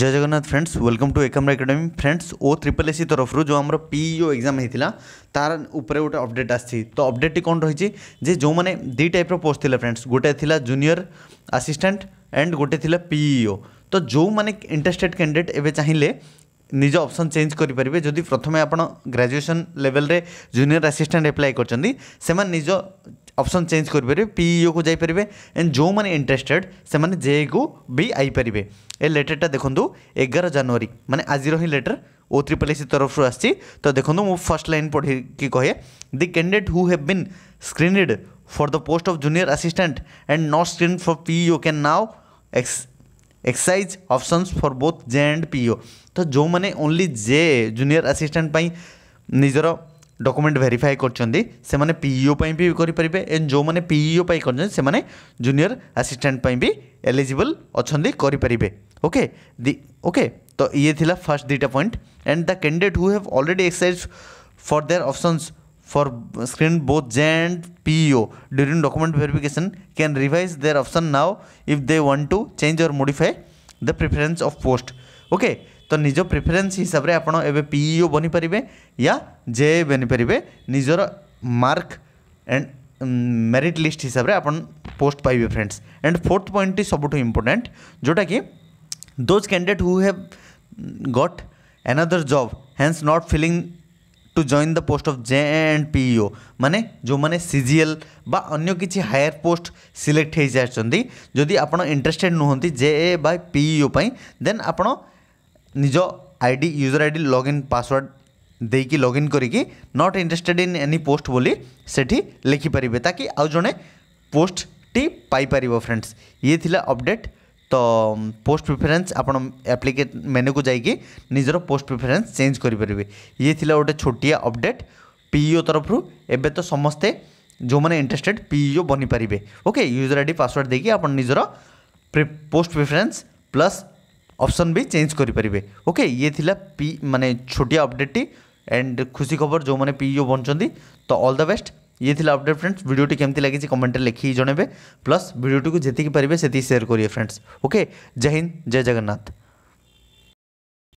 Joy Jagannath friends welcome to Ekam academy friends O triple S C ତରଫରୁ ଯେଉଁ ଆମର ପିଇଓ ଏକ୍ଜାମ୍ ହେଇଥିଲା ତାର ଉପରେ ଗୋଟେ ଅପଡ଼େଟ୍ ଆସିଛି ତ ଅପଡ଼େଟ୍ଟି କ'ଣ ରହିଛି ଯେ ଯେଉଁମାନେ ଦୁଇ ଟାଇପ୍ର ପୋଷ୍ଟ ଥିଲା ଫ୍ରେଣ୍ଡସ୍ ଗୋଟେ ଥିଲା ଜୁନିୟର ଆସିଷ୍ଟାଣ୍ଟ ଆଣ୍ଡ ଗୋଟେ ଥିଲା ପିଇଓ ତ ଯେଉଁମାନେ ଇଣ୍ଟରେଷ୍ଟେଡ଼୍ କ୍ୟାଣ୍ଡିଡେଟ୍ ଏବେ ଚାହିଁଲେ ନିଜ ଅପସନ୍ ଚେଞ୍ଜ କରିପାରିବେ ଯଦି ପ୍ରଥମେ ଆପଣ ଗ୍ରାଜୁଏସନ୍ ଲେଭେଲ୍ରେ ଜୁନିୟର ଆସିଷ୍ଟାଣ୍ଟ ଆପ୍ଲାଏ କରିଛନ୍ତି ସେମାନେ ନିଜ ଅପସନ୍ ଚେଞ୍ଜ କରିପାରିବେ ପିଇଓକୁ ଯାଇପାରିବେ ଏଣ୍ଡ ଯେଉଁମାନେ ଇଣ୍ଟରେଷ୍ଟେଡ଼ ସେମାନେ ଜେଇକୁ ବି ଆଇପାରିବେ ଏ ଲେଟର୍ଟା ଦେଖନ୍ତୁ ଏଗାର ଜାନୁଆରୀ ମାନେ ଆଜିର ହିଁ ଲେଟର୍ ଓ ତ୍ରିପଲ୍ ଏସି ତରଫରୁ ଆସିଛି ତ ଦେଖନ୍ତୁ ମୁଁ ଫର୍ଷ୍ଟ ଲାଇନ୍ ପଢ଼ିକି କହେ the candidate who have been screened for the post of junior assistant and not screen for PEO can now ex exercise options for both J and PO तो जो मैंने ओनली जे जूनियर असिस्टेंट निजर document verify করছেন সেমানে PEO পাই বি করিপারিবে and যে পিইও পাই করছেন সেমানে জুনিয়র আসিষ্টান্ট পাই বি এলিজিবল অনেক করিপারিবে ওকে দি ওকে তো ইয়ে লা ফার্স্ট দুইটা point and the candidate who have already exercise for their options for screen both J and PEO during document verification can revise their option now if they want to change or modify the preference of post. Okay, तो निज preference हिसाब से आपड़ ए PEO e बनीपर या जे ए बनीपर निजर mark and merit list हिसाब से post पाइबे फ्रेंड्स एंड फोर्थ पॉइंट टी सबुठ इम्पोर्टाट जोटा कि those candidate who have got another job hence not filling to join the post of J and PEO माने जो मैंने सीजीएल बा अन्य किसी हायर पोस्ट सिलेक्ट हो जाती जदि आप इंटरेस्टेड नुहति जे ए बा पीईओ देन आपण ନିଜ I D user I D login password ଦେଇକି ଲଗ୍ଇନ୍ କରିକି not interested in any post ବୋଲି ସେଠି ଲେଖିପାରିବେ ତାକି ଆଉ ଜଣେ ପୋଷ୍ଟଟି ପାଇପାରିବ ଫ୍ରେଣ୍ଡସ୍ ଇଏ ଥିଲା ଅପଡ଼େଟ୍ ତ ପୋଷ୍ଟ ପ୍ରିଫରେନ୍ସ ଆପଣ ଆପ୍ଲିକେ ମେନ୍ୟୁକୁ ଯାଇକି ନିଜର ପୋଷ୍ଟ ପ୍ରିଫରେନ୍ସ ଚେଞ୍ଜ କରିପାରିବେ ଇଏ ଥିଲା ଗୋଟେ ଛୋଟିଆ ଅପଡ଼େଟ୍ ପିଇଓ ତରଫରୁ ଏବେ ତ ସମସ୍ତେ ଯେଉଁମାନେ ଇଣ୍ଟରେଷ୍ଟେଡ଼୍ ପିଇଓ ବନିପାରିବେ okay user I D password ଦେଇକି ଆପଣ ନିଜର ପୋଷ୍ଟ ପ୍ରିଫରେନ୍ସ ପ୍ଲସ୍ অপশন বি চেঞ্জ করে ওকে ইয়ে লা পি মানে ছোটিয়া অপডেটটি এন্ড খুশি খবর যে পিইও বঞ্চি তো অল দ্য বেস্ট ইয়ে লা অপডেট ফ্রেন্ডস ভিডিওটি কেমতি লাগিছে কমেন্টে লিখি জনাইবে প্লাস ভিডিওটিকে যেতিকি পারিবে সেতিকি সেয়ার করিবে ফ্রেন্ডস ওকে জয় হিন্দ জয় জগন্নাথ